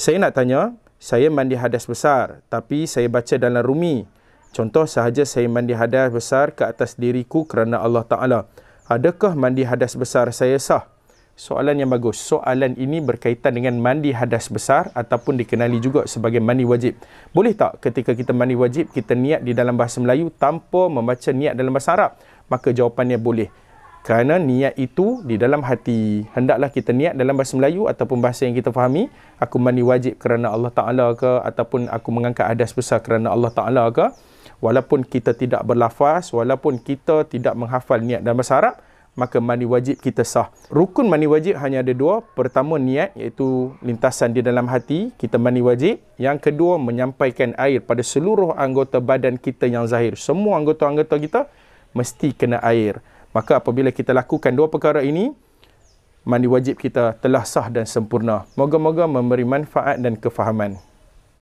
Saya nak tanya, saya mandi hadas besar tapi saya baca dalam rumi. Contoh sahaja saya mandi hadas besar ke atas diriku kerana Allah Ta'ala. Adakah mandi hadas besar saya sah? Soalan yang bagus. Soalan ini berkaitan dengan mandi hadas besar ataupun dikenali juga sebagai mandi wajib. Boleh tak ketika kita mandi wajib, kita niat di dalam bahasa Melayu tanpa membaca niat dalam bahasa Arab? Maka jawapannya boleh kerana niat itu di dalam hati. Hendaklah kita niat dalam bahasa Melayu ataupun bahasa yang kita fahami. Aku mandi wajib kerana Allah Ta'ala ke ataupun aku mengangkat hadas besar kerana Allah Ta'ala ke. Walaupun kita tidak berlafaz, walaupun kita tidak menghafal niat dalam bahasa Arab, maka mandi wajib kita sah. Rukun mandi wajib hanya ada dua. Pertama niat iaitu lintasan di dalam hati, kita mandi wajib. Yang kedua menyampaikan air pada seluruh anggota badan kita yang zahir. Semua anggota-anggota kita mesti kena air. Maka apabila kita lakukan dua perkara ini, mandi wajib kita telah sah dan sempurna. Moga-moga memberi manfaat dan kefahaman.